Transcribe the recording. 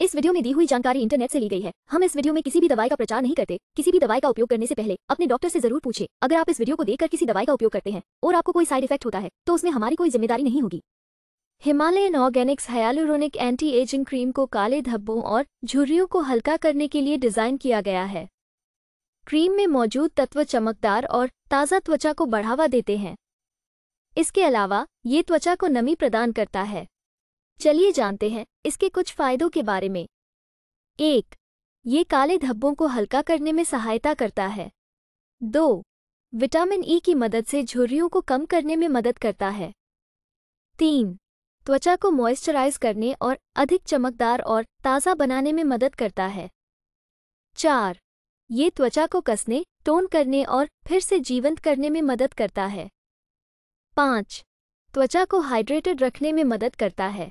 इस वीडियो में दी हुई जानकारी इंटरनेट से ली गई है हम इस वीडियो में किसी भी दवाई का प्रचार नहीं करते किसी भी दवाई का उपयोग करने से पहले अपने डॉक्टर से जरूर पूछे अगर आप इस वीडियो को देखकर किसी दवाई का उपयोग करते हैं और आपको कोई साइड इफेक्ट होता है तो उसमें हमारी कोई जिम्मेदारी नहीं होगी Himalayan organics hyaluronic anti ageing cream को काले धब्बों और झुर्रियों को हल्का करने के लिए डिज़ाइन किया गया है क्रीम में मौजूद तत्व चमकदार और ताज़ा त्वचा को बढ़ावा देते हैं इसके अलावा ये त्वचा को नमी प्रदान करता है चलिए जानते हैं इसके कुछ फायदों के बारे में एक ये काले धब्बों को हल्का करने में सहायता करता है दो विटामिन ई e की मदद से झुर्रियों को कम करने में मदद करता है तीन त्वचा को मॉइस्चराइज करने और अधिक चमकदार और ताज़ा बनाने में मदद करता है चार ये त्वचा को कसने टोन करने और फिर से जीवंत करने में मदद करता है पाँच त्वचा को हाइड्रेटेड रखने में मदद करता है